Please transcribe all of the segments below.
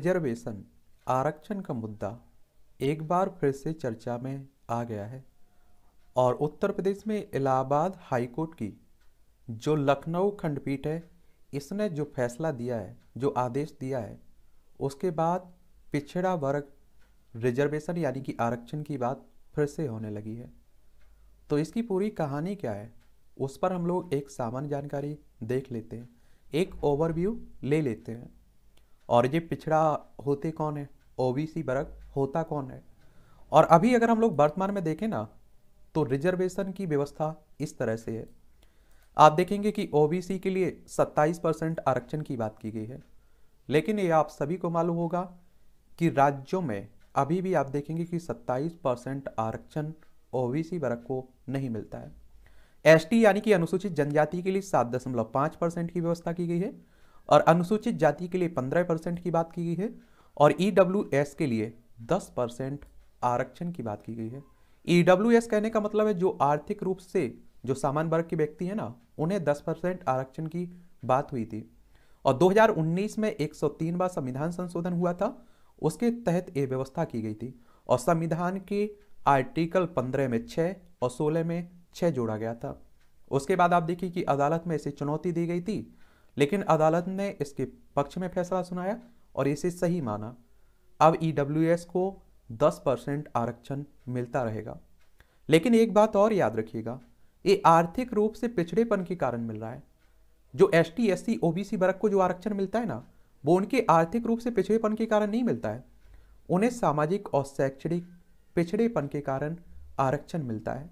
reservation आरक्षण का मुद्दा एक बार फिर से चर्चा में आ गया है और उत्तर प्रदेश में इलाहाबाद हाईकोर्ट की जो लखनऊ खंडपीठ है इसने जो फैसला दिया है जो आदेश दिया है उसके बाद पिछड़ा वर्ग रिजर्वेशन यानी कि आरक्षण की बात फिर से होने लगी है तो इसकी पूरी कहानी क्या है उस पर हम लोग एक सामान्य जानकारी देख लेते हैं एक ओवरव्यू ले लेते हैं और ये पिछड़ा होते कौन है ओबीसी वर्ग होता कौन है और अभी अगर हम लोग वर्तमान में देखें ना तो रिजर्वेशन की व्यवस्था इस तरह से है आप देखेंगे कि ओबीसी के लिए 27 परसेंट आरक्षण की बात की गई है लेकिन ये आप सभी को मालूम होगा कि राज्यों में अभी भी आप देखेंगे कि 27 परसेंट आरक्षण सी वर्ग को नहीं मिलता है एसटी यानी कि अनुसूचित जनजाति के लिए सात दशमलव पाँच परसेंट की व्यवस्था की गई है और अनुसूचित जाति के लिए पंद्रह परसेंट की बात की गई है और ई e के लिए दस परसेंट आरक्षण की बात की गई है ई e कहने का मतलब है जो आर्थिक रूप से जो सामान्य वर्ग के व्यक्ति है ना उन्हें 10 परसेंट आरक्षण की बात हुई थी और 2019 में 103 बार संविधान संशोधन हुआ था उसके तहत ये व्यवस्था की गई थी और संविधान के आर्टिकल पंद्रह में छः और सोलह में छः जोड़ा गया था उसके बाद आप देखिए कि अदालत में इसे चुनौती दी गई थी लेकिन अदालत ने इसके पक्ष में फैसला सुनाया और इसे सही माना अब ई e को 10 परसेंट आरक्षण मिलता रहेगा लेकिन एक बात और याद रखिएगा ये आर्थिक रूप से पिछड़ेपन के कारण मिल रहा है जो S T S C O B C वर्ग को जो आरक्षण मिलता है ना वो उनके आर्थिक रूप से पिछड़ेपन के कारण नहीं मिलता है उन्हें सामाजिक और शैक्षणिक पिछड़ेपन के कारण आरक्षण मिलता है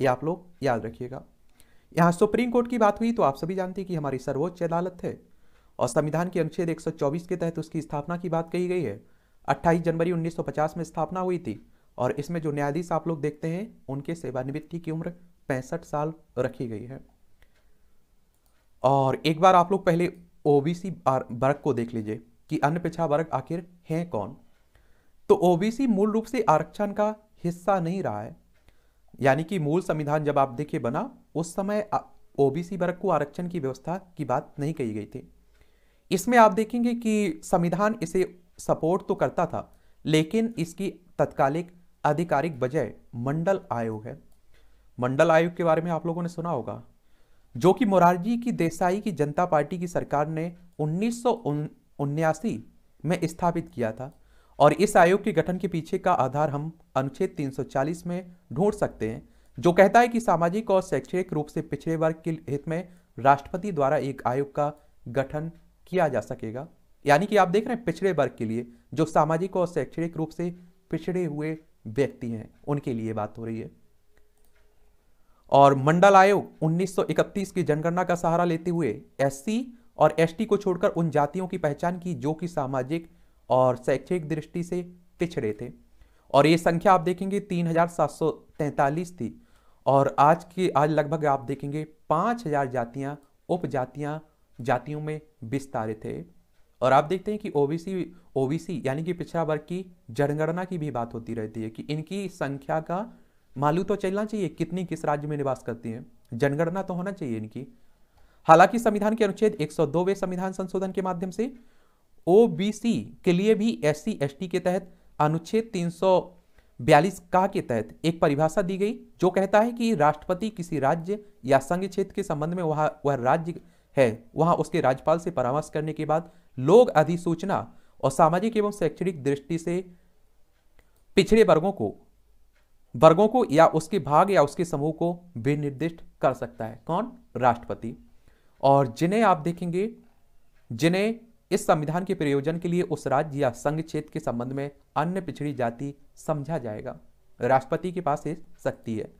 ये आप लोग याद रखिएगा यहाँ सुप्रीम कोर्ट की बात हुई तो आप सभी जानते हैं कि हमारी सर्वोच्च अदालत है और संविधान के अनुच्छेद 124 के तहत उसकी स्थापना की बात कही गई है 28 जनवरी 1950 में स्थापना हुई थी और इसमें जो न्यायाधीश आप लोग देखते हैं उनके सेवानिवृत्ति की उम्र पैंसठ साल रखी गई है और एक बार आप लोग पहले ओबीसी वर्ग को देख लीजिए कि अन्य पिछा वर्ग आखिर है कौन तो ओबीसी मूल रूप से आरक्षण का हिस्सा नहीं रहा है यानी कि मूल संविधान जब आप देखिए बना उस समय ओबीसी वर्ग को आरक्षण की व्यवस्था की बात नहीं कही गई थी इसमें आप देखेंगे कि संविधान इसे सपोर्ट तो करता था लेकिन इसकी तत्कालिक आधिकारिक वजह मंडल आयोग है मंडल आयोग के बारे में आप लोगों ने सुना होगा जो कि मोरारजी की देसाई की जनता पार्टी की सरकार ने उन्नीस में स्थापित किया था और इस आयोग के गठन के पीछे का आधार हम अनुच्छेद 340 में ढूंढ सकते हैं जो कहता है कि सामाजिक और शैक्षणिक रूप से पिछड़े वर्ग के हित में राष्ट्रपति द्वारा एक आयोग का गठन किया जा सकेगा यानी कि आप देख रहे हैं पिछड़े वर्ग के लिए जो सामाजिक और शैक्षणिक रूप से पिछड़े हुए व्यक्ति हैं उनके लिए बात हो रही है और मंडल आयोग 1931 की जनगणना का सहारा लेते हुए एससी और एसटी को छोड़कर उन जातियों की पहचान की जो कि सामाजिक और शैक्षिक दृष्टि से पिछड़े थे और ये संख्या आप देखेंगे तीन हजार सात सौ तैंतालीस थी और आज की आज लगभग आप देखेंगे पाँच हजार जातियाँ उपजातियाँ जातियों में विस्तारित है और आप देखते हैं कि ओबीसी ओबीसी यानी कि पिछड़ा वर्ग की जनगणना की भी बात होती रहती है कि इनकी संख्या का मालूम तो चलना चाहिए कितनी किस राज्य में निवास करती हैं जनगणना तो होना चाहिए इनकी हालांकि संविधान के अनुच्छेद एक वे संविधान संशोधन के माध्यम से ओबीसी के लिए भी एस टी के तहत अनुच्छेद 342 का के तहत एक परिभाषा दी गई जो कहता है कि राष्ट्रपति किसी राज्य या संघ क्षेत्र के संबंध में वहाँ वह राज्य है वहाँ उसके राज्यपाल से परामर्श करने के बाद लोग अधिसूचना और सामाजिक एवं शैक्षणिक दृष्टि से पिछड़े वर्गों को वर्गों को या उसके भाग या उसके समूह को विनिर्दिष्ट कर सकता है कौन राष्ट्रपति और जिन्हें आप देखेंगे जिन्हें इस संविधान के प्रयोजन के लिए उस राज्य या संघ क्षेत्र के संबंध में अन्य पिछड़ी जाति समझा जाएगा राष्ट्रपति के पास ये शक्ति है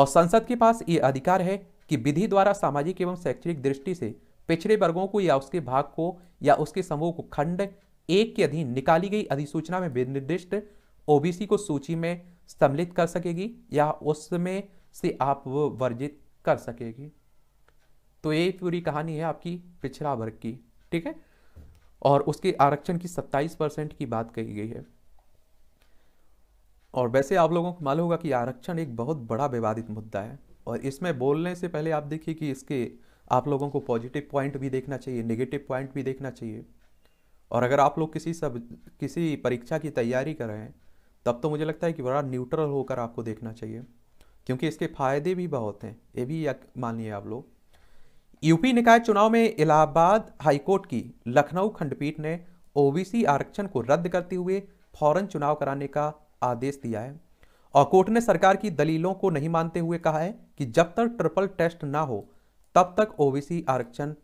और संसद के पास ये अधिकार है कि विधि द्वारा सामाजिक एवं शैक्षणिक दृष्टि से पिछड़े वर्गों को या उसके भाग को या उसके समूह को खंड एक के अधीन निकाली गई अधिसूचना में विनिर्दिष्ट ओबीसी को सूची में सम्मिलित कर सकेगी या उसमें से आप वर्जित कर सकेगी तो ये पूरी कहानी है आपकी पिछड़ा वर्ग की ठीक है और उसके आरक्षण की 27 परसेंट की बात कही गई है और वैसे आप लोगों को मालूम होगा कि आरक्षण एक बहुत बड़ा विवादित मुद्दा है और इसमें बोलने से पहले आप देखिए कि इसके आप लोगों को पॉजिटिव पॉइंट भी देखना चाहिए नेगेटिव पॉइंट भी देखना चाहिए और अगर आप लोग किसी सब किसी परीक्षा की तैयारी कर रहे हैं तब तो मुझे लगता है कि बड़ा न्यूट्रल होकर आपको देखना चाहिए क्योंकि इसके फ़ायदे भी बहुत हैं ये भी मानिए आप लोग यूपी निकाय चुनाव में इलाहाबाद हाईकोर्ट की लखनऊ खंडपीठ ने ओबीसी आरक्षण को रद्द करते हुए फौरन चुनाव कराने का आदेश दिया है और कोर्ट ने सरकार की दलीलों को नहीं मानते हुए कहा है कि जब तक ट्रिपल टेस्ट ना हो तब तक ओबीसी आरक्षण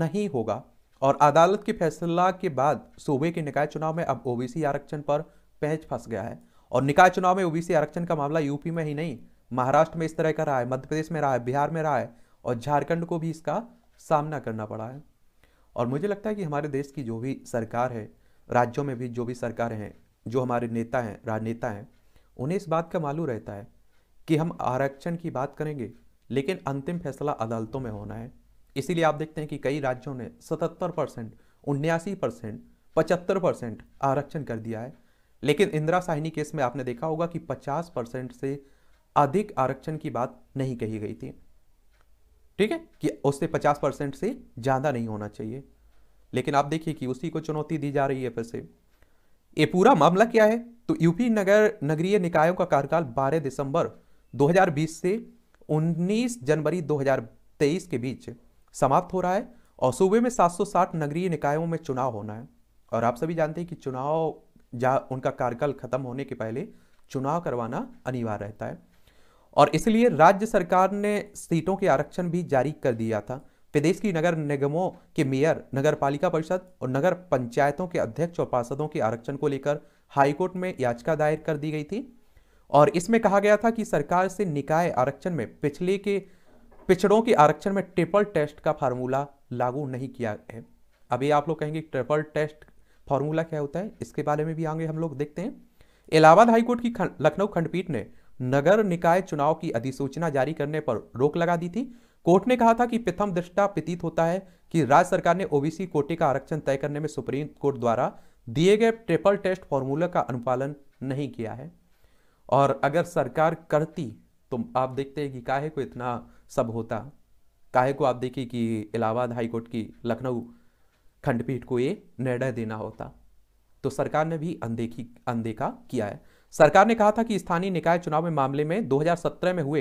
नहीं होगा और अदालत के फैसला के बाद सूबे के निकाय चुनाव में अब ओबीसी आरक्षण पर पैच फंस गया है और निकाय चुनाव में ओबीसी आरक्षण का मामला यूपी में ही नहीं महाराष्ट्र में इस तरह का रहा है मध्य प्रदेश में रहा है बिहार में रहा है और झारखंड को भी इसका सामना करना पड़ा है और मुझे लगता है कि हमारे देश की जो भी सरकार है राज्यों में भी जो भी सरकार हैं जो हमारे नेता हैं राजनेता हैं उन्हें इस बात का मालूम रहता है कि हम आरक्षण की बात करेंगे लेकिन अंतिम फैसला अदालतों में होना है इसीलिए आप देखते हैं कि कई राज्यों ने सतहत्तर परसेंट उन्यासी परसेंट पचहत्तर परसेंट आरक्षण कर दिया है लेकिन इंदिरा साहिनी केस में आपने देखा होगा कि 50 परसेंट से अधिक आरक्षण की बात नहीं कही गई थी ठीक है कि उससे पचास परसेंट से ज़्यादा नहीं होना चाहिए लेकिन आप देखिए कि उसी को चुनौती दी जा रही है फिर से ये पूरा मामला क्या है तो यूपी नगर नगरीय निकायों का कार्यकाल 12 दिसंबर 2020 से 19 जनवरी 2023 के बीच समाप्त हो रहा है और सूबे में 760 नगरीय निकायों में चुनाव होना है और आप सभी जानते हैं कि चुनाव जा उनका कार्यकाल खत्म होने के पहले चुनाव करवाना अनिवार्य रहता है और इसलिए राज्य सरकार ने सीटों के आरक्षण भी जारी कर दिया था प्रदेश की नगर निगमों के मेयर नगर पालिका परिषद और नगर पंचायतों के अध्यक्ष और पार्षदों के आरक्षण को लेकर हाईकोर्ट में याचिका दायर कर दी गई थी और इसमें कहा गया था कि सरकार से निकाय आरक्षण में पिछले के पिछड़ों के आरक्षण में ट्रिपल टेस्ट का फार्मूला लागू नहीं किया है अभी आप लोग कहेंगे ट्रिपल टेस्ट फार्मूला क्या होता है इसके बारे में भी आगे हम लोग देखते हैं इलाहाबाद हाईकोर्ट की लखनऊ खंडपीठ ने नगर निकाय चुनाव की अधिसूचना जारी करने पर रोक लगा दी थी कोर्ट ने कहा था कि प्रथम दृष्टा प्रतीत होता है कि राज्य सरकार ने ओबीसी कोटे का आरक्षण तय करने में सुप्रीम कोर्ट द्वारा दिए गए ट्रिपल टेस्ट फॉर्मूला का अनुपालन नहीं किया है और अगर सरकार करती तो आप देखते हैं कि काहे को इतना सब होता काहे को आप देखिए कि इलाहाबाद हाईकोर्ट की लखनऊ खंडपीठ को ये निर्णय देना होता तो सरकार ने भी अनदेखी अनदेखा किया है सरकार ने कहा था कि स्थानीय निकाय चुनाव में मामले में 2017 में हुए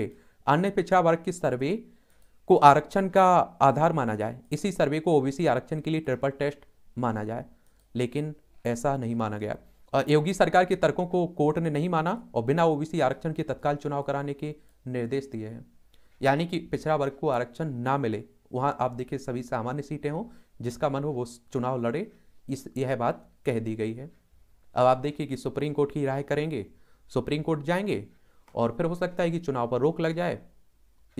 अन्य पिछड़ा वर्ग के सर्वे को आरक्षण का आधार माना जाए इसी सर्वे को ओबीसी आरक्षण के लिए ट्रिपल टेस्ट माना जाए लेकिन ऐसा नहीं माना गया और योगी सरकार के तर्कों को कोर्ट ने नहीं माना और बिना ओबीसी आरक्षण के तत्काल चुनाव कराने के निर्देश दिए हैं यानी कि पिछड़ा वर्ग को आरक्षण ना मिले वहाँ आप देखिए सभी सामान्य सीटें हों जिसका मन हो वो चुनाव लड़े इस यह बात कह दी गई है अब आप देखिए कि सुप्रीम कोर्ट की राय करेंगे सुप्रीम कोर्ट जाएंगे और फिर हो सकता है कि चुनाव पर रोक लग जाए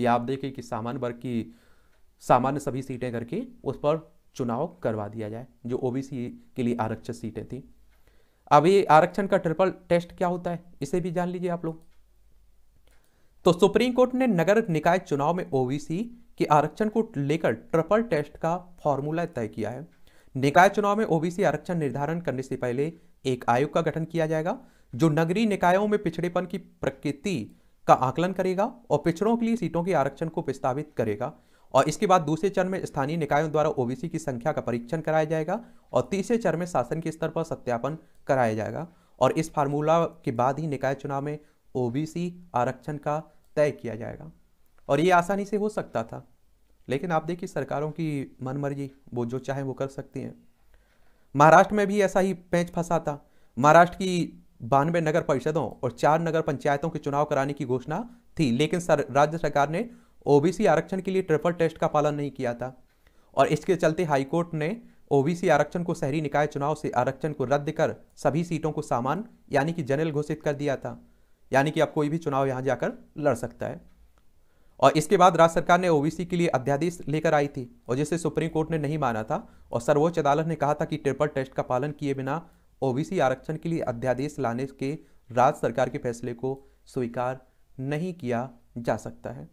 या आप देखिए कि सामान्य वर्ग की सामान्य सभी सीटें करके उस पर चुनाव करवा दिया जाए जो ओबीसी के लिए आरक्षित सीटें थी अब ये आरक्षण का ट्रिपल टेस्ट क्या होता है इसे भी जान लीजिए आप लोग तो सुप्रीम कोर्ट ने नगर निकाय चुनाव में ओबीसी के आरक्षण को लेकर ट्रिपल टेस्ट का फॉर्मूला तय किया है निकाय चुनाव में ओबीसी आरक्षण निर्धारण करने से पहले एक आयोग का गठन किया जाएगा जो नगरीय निकायों में पिछड़ेपन की प्रकृति का आकलन करेगा और पिछड़ों के लिए सीटों के आरक्षण को प्रस्तावित करेगा और इसके बाद दूसरे चरण में स्थानीय निकायों द्वारा ओबीसी की संख्या का परीक्षण कराया जाएगा और तीसरे चरण में शासन के स्तर पर सत्यापन कराया जाएगा और इस फार्मूला के बाद ही निकाय चुनाव में ओबीसी आरक्षण का तय किया जाएगा और ये आसानी से हो सकता था लेकिन आप देखिए सरकारों की मनमर्जी वो जो चाहे वो कर सकती हैं महाराष्ट्र में भी ऐसा ही पेंच फंसा था महाराष्ट्र की बानवे नगर परिषदों और चार नगर पंचायतों के चुनाव कराने की घोषणा थी लेकिन सर, राज्य सरकार ने ओबीसी आरक्षण के लिए ट्रिपल टेस्ट का पालन नहीं किया था और इसके चलते हाईकोर्ट ने ओबीसी आरक्षण को शहरी निकाय चुनाव से आरक्षण को रद्द कर सभी सीटों को सामान यानी कि जनरल घोषित कर दिया था यानी कि अब कोई भी चुनाव यहाँ जाकर लड़ सकता है और इसके बाद राज्य सरकार ने ओबीसी के लिए अध्यादेश लेकर आई थी और जिसे सुप्रीम कोर्ट ने नहीं माना था और सर्वोच्च अदालत ने कहा था कि ट्रिपल टेस्ट का पालन किए बिना ओबीसी आरक्षण के लिए अध्यादेश लाने के राज्य सरकार के फैसले को स्वीकार नहीं किया जा सकता है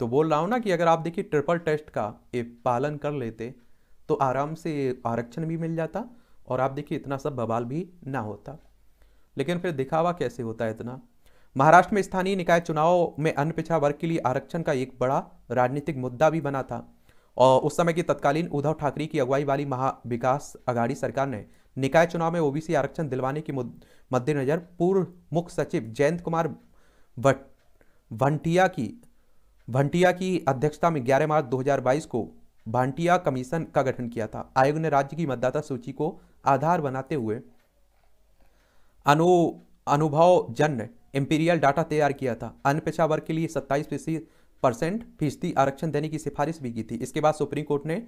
तो बोल रहा हूँ ना कि अगर आप देखिए ट्रिपल टेस्ट का ये पालन कर लेते तो आराम से आरक्षण भी मिल जाता और आप देखिए इतना सब बवाल भी ना होता लेकिन फिर दिखावा कैसे होता है इतना महाराष्ट्र में स्थानीय निकाय चुनाव में अन्य पिछड़ा वर्ग के लिए आरक्षण का एक बड़ा राजनीतिक मुद्दा भी बना था और उस समय की तत्कालीन उद्धव ठाकरे की अगुवाई वाली महाविकास अघाड़ी सरकार ने निकाय चुनाव में ओबीसी आरक्षण दिलवाने के मद्देनजर पूर्व मुख्य सचिव जयंत कुमार भंटिया की भंटिया की अध्यक्षता में 11 मार्च 2022 को भांटिया कमीशन का गठन किया था आयोग ने राज्य की मतदाता सूची को आधार बनाते हुए अनु अनुभव जन एम्पीरियल डाटा तैयार किया था पिछड़ा वर्ग के लिए सत्ताईस फीसदी परसेंट फीसदी आरक्षण देने की सिफारिश भी की थी इसके बाद सुप्रीम कोर्ट ने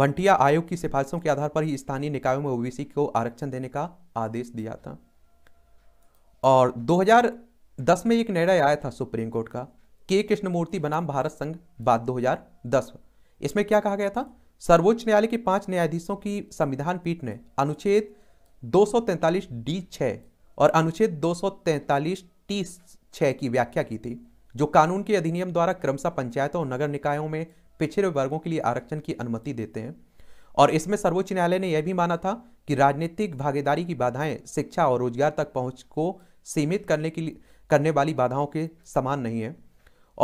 वंटिया आयोग की सिफारिशों के आधार पर ही स्थानीय निकायों में ओबीसी को आरक्षण देने का आदेश दिया था और 2010 में एक निर्णय आया था सुप्रीम कोर्ट का के कृष्णमूर्ति बनाम भारत संघ बाद 2010 इसमें क्या कहा गया था सर्वोच्च न्यायालय के पांच न्यायाधीशों की संविधान पीठ ने अनुच्छेद दो डी छः और अनुच्छेद 243 टी छः की व्याख्या की थी जो कानून के अधिनियम द्वारा क्रमशः पंचायतों और नगर निकायों में पिछड़े वर्गों के लिए आरक्षण की अनुमति देते हैं और इसमें सर्वोच्च न्यायालय ने यह भी माना था कि राजनीतिक भागीदारी की बाधाएं शिक्षा और रोजगार तक पहुंच को सीमित करने के लिए करने वाली बाधाओं के समान नहीं है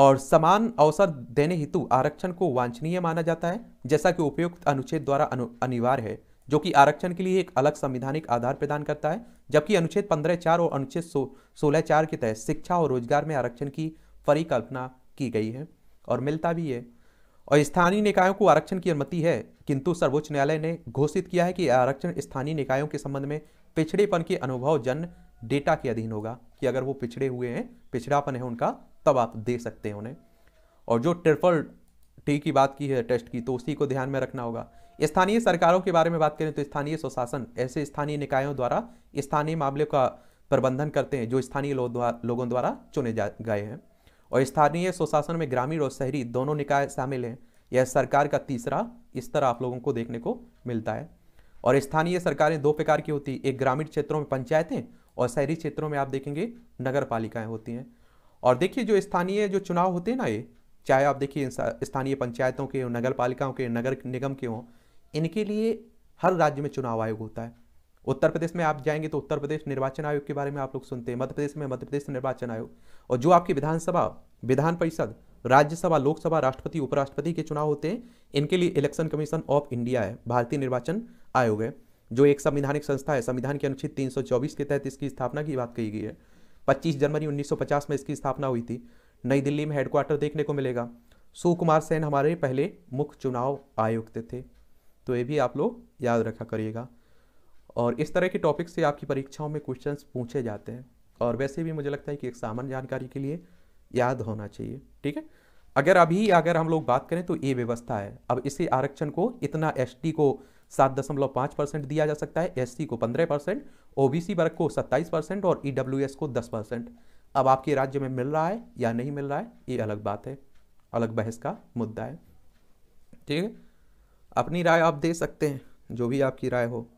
और समान अवसर देने हेतु आरक्षण को वांछनीय माना जाता है जैसा कि उपयुक्त अनुच्छेद द्वारा अनिवार्य है जो कि आरक्षण के लिए एक अलग संविधानिक आधार प्रदान करता है जबकि अनुच्छेद पंद्रह चार और अनुच्छेद सो, सोलह चार के तहत शिक्षा और रोजगार में आरक्षण की परिकल्पना की गई है और मिलता भी है और स्थानीय निकायों को आरक्षण की अनुमति है किंतु सर्वोच्च न्यायालय ने घोषित किया है कि आरक्षण स्थानीय निकायों के संबंध में पिछड़ेपन के अनुभव जन डेटा के अधीन होगा कि अगर वो पिछड़े हुए हैं पिछड़ापन है उनका तब आप दे सकते हैं उन्हें और जो ट्रिपल टी की बात की है टेस्ट की तो उसी को ध्यान में रखना होगा स्थानीय सरकारों के बारे में बात करें तो स्थानीय स्वशासन ऐसे स्थानीय निकायों द्वारा स्थानीय मामले का प्रबंधन करते हैं जो स्थानीय लो लोगों द्वारा चुने जा गए हैं और स्थानीय स्वशासन में ग्रामीण और शहरी दोनों निकाय शामिल हैं यह सरकार का तीसरा स्तर आप लोगों को देखने को मिलता है और स्थानीय सरकारें दो प्रकार की होती है एक ग्रामीण क्षेत्रों में पंचायतें और शहरी क्षेत्रों में आप देखेंगे नगर पालिकाएँ होती हैं और देखिए जो स्थानीय जो चुनाव होते हैं ना ये चाहे आप देखिए स्थानीय पंचायतों के हों नगर पालिकाओं के नगर निगम के हों इनके लिए हर राज्य में चुनाव आयोग होता है उत्तर प्रदेश में आप जाएंगे तो उत्तर प्रदेश निर्वाचन आयोग के बारे में आप लोग सुनते हैं मध्य प्रदेश में मध्य प्रदेश निर्वाचन आयोग और जो आपकी विधानसभा विधान परिषद राज्यसभा लोकसभा राष्ट्रपति उपराष्ट्रपति के चुनाव होते हैं इनके लिए इलेक्शन कमीशन ऑफ इंडिया है भारतीय निर्वाचन आयोग है जो एक संविधानिक संस्था है संविधान के अनुच्छेद 324 के तहत इसकी स्थापना की बात कही गई है 25 जनवरी 1950 में इसकी स्थापना हुई थी नई दिल्ली में हेडक्वार्टर देखने को मिलेगा सुकुमार सेन हमारे पहले मुख्य चुनाव आयुक्त थे तो ये भी आप लोग याद रखा करिएगा और इस तरह के टॉपिक से आपकी परीक्षाओं में क्वेश्चन पूछे जाते हैं और वैसे भी मुझे लगता है कि एक सामान्य जानकारी के लिए याद होना चाहिए ठीक है अगर अभी अगर हम लोग बात करें तो ये व्यवस्था है अब इसी आरक्षण को इतना एस को सात दशमलव पाँच परसेंट दिया जा सकता है एस को पंद्रह परसेंट ओ वर्ग को सत्ताईस परसेंट और ई e को दस परसेंट अब आपके राज्य में मिल रहा है या नहीं मिल रहा है ये अलग बात है अलग बहस का मुद्दा है ठीक है अपनी राय आप दे सकते हैं जो भी आपकी राय हो